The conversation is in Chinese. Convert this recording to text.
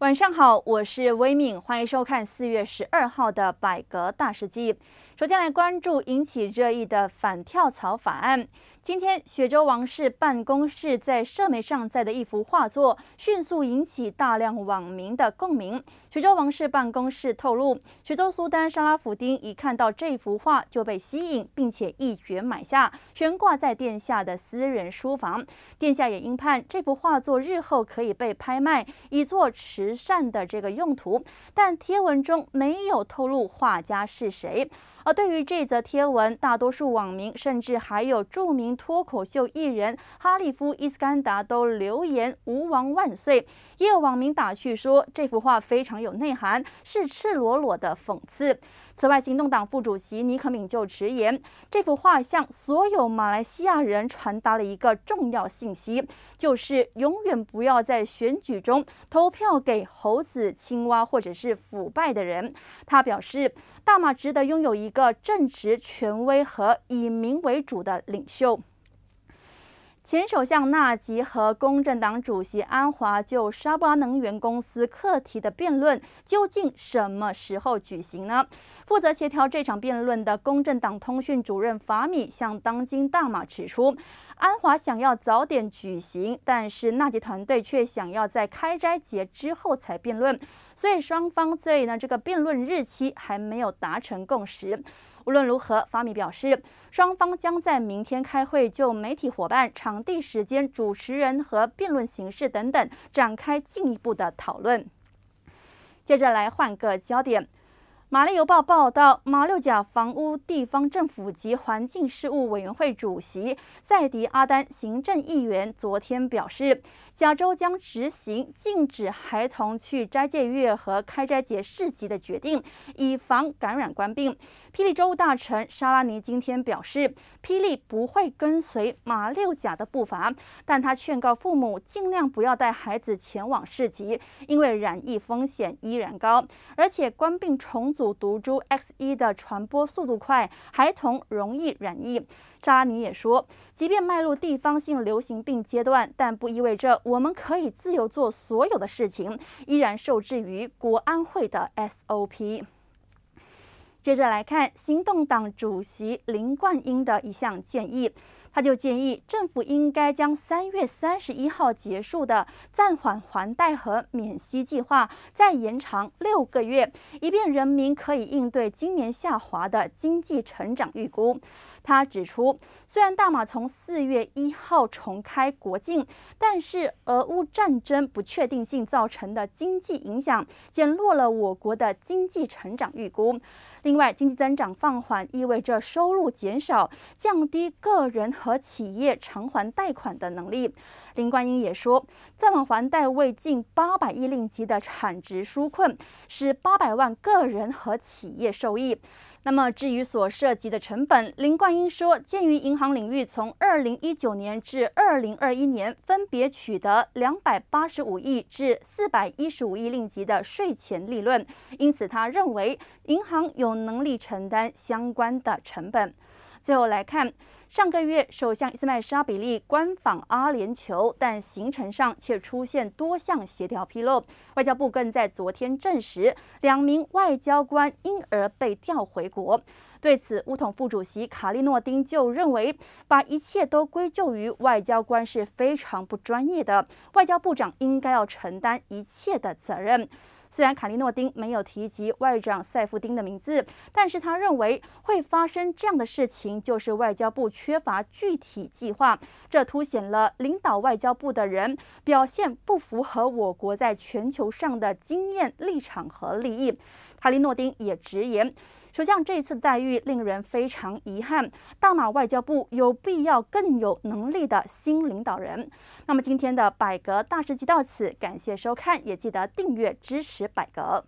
晚上好，我是威敏，欢迎收看四月十二号的百格大事记。首先来关注引起热议的反跳槽法案。今天，雪州王室办公室在社媒上载的一幅画作，迅速引起大量网民的共鸣。雪州王室办公室透露，雪州苏丹沙拉夫丁一看到这幅画就被吸引，并且一绝买下，悬挂在殿下的私人书房。殿下也应判这幅画作日后可以被拍卖，以作持。善的这个用途，但贴文中没有透露画家是谁。而对于这则贴文，大多数网民甚至还有著名脱口秀艺人哈利夫伊斯甘达都留言“吾王万岁”。也有网民打趣说，这幅画非常有内涵，是赤裸裸的讽刺。此外，行动党副主席尼克敏就直言，这幅画向所有马来西亚人传达了一个重要信息，就是永远不要在选举中投票给。猴子、青蛙，或者是腐败的人，他表示，大马值得拥有一个正直、权威和以民为主的领袖。前首相纳吉和公正党主席安华就沙巴能源公司课题的辩论究竟什么时候举行呢？负责协调这场辩论的公正党通讯主任法米向《当今大马》指出，安华想要早点举行，但是纳吉团队却想要在开斋节之后才辩论，所以双方在呢这个辩论日期还没有达成共识。无论如何，法米表示双方将在明天开会就媒体伙伴场地时间、主持人和辩论形式等等，展开进一步的讨论。接着来换个焦点。《马六邮报》报道，马六甲房屋、地方政府及环境事务委员会主席赛迪阿丹行政议员昨天表示，甲州将执行禁止孩童去斋戒月和开斋节市集的决定，以防感染官病。霹雳州大臣沙拉尼今天表示，霹雳不会跟随马六甲的步伐，但他劝告父母尽量不要带孩子前往市集，因为染疫风险依然高，而且官病重。毒株 x 一的传播速度快，孩童容易染疫。扎尼也说，即便迈入地方性流行病阶段，但不意味着我们可以自由做所有的事情，依然受制于国安会的 SOP。接着来看行动党主席林冠英的一项建议。他就建议政府应该将三月三十一号结束的暂缓还贷和免息计划再延长六个月，以便人民可以应对今年下滑的经济成长预估。他指出，虽然大马从四月一号重开国境，但是俄乌战争不确定性造成的经济影响减弱了我国的经济成长预估。另外，经济增长放缓意味着收入减少，降低个人。和企业偿还贷款的能力，林冠英也说，再往还贷为近八百亿令吉的产值纾困，使八百万个人和企业受益。那么，至于所涉及的成本，林冠英说，鉴于银行领域从二零一九年至二零二一年分别取得两百八十五亿至四百一十五亿令吉的税前利润，因此他认为银行有能力承担相关的成本。最后来看，上个月首相伊斯曼沙比利官访阿联酋，但行程上却出现多项协调纰漏。外交部更在昨天证实，两名外交官因而被调回国。对此，乌统副主席卡利诺丁就认为，把一切都归咎于外交官是非常不专业的，外交部长应该要承担一切的责任。虽然卡利诺丁没有提及外长塞夫丁的名字，但是他认为会发生这样的事情，就是外交部缺乏具体计划，这凸显了领导外交部的人表现不符合我国在全球上的经验、立场和利益。卡利诺丁也直言。首相这次的待遇令人非常遗憾，大马外交部有必要更有能力的新领导人。那么今天的百格大事记到此，感谢收看，也记得订阅支持百格。